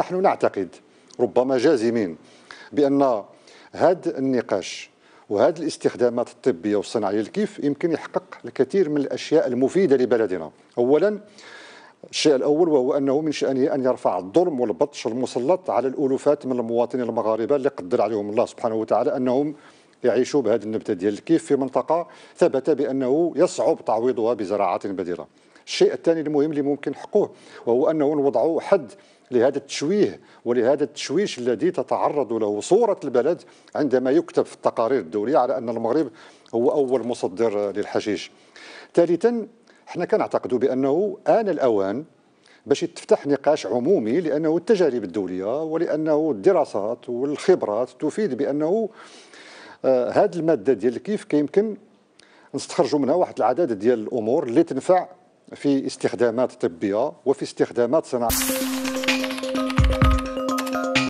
نحن نعتقد ربما جازمين بأن هذا النقاش وهذه الاستخدامات الطبية والصناعية الكيف يمكن يحقق الكثير من الأشياء المفيدة لبلدنا أولا الشيء الأول وهو أنه من شأنه أن يرفع الظلم والبطش المسلط على الألوفات من المواطنين المغاربة اللي قدر عليهم الله سبحانه وتعالى أنهم يعيشوا بهذه النبته ديال الكيف في منطقه ثبت بانه يصعب تعويضها بزراعات بديله الشيء الثاني المهم اللي ممكن نحقوه وهو انه نوضعوا حد لهذا التشويه ولهذا التشويش الذي تتعرض له صورة البلد عندما يكتب في التقارير الدولية على أن المغرب هو أول مصدر للحشيش ثالثا احنا كنعتقدوا بأنه آن الأوان باش يتفتح نقاش عمومي لأنه التجارب الدولية ولأنه الدراسات والخبرات تفيد بأنه هذه آه، الماده ديال الكيف كيمكن نستخرجوا منها واحد العدد ديال الامور اللي تنفع في استخدامات طبيه وفي استخدامات صناعيه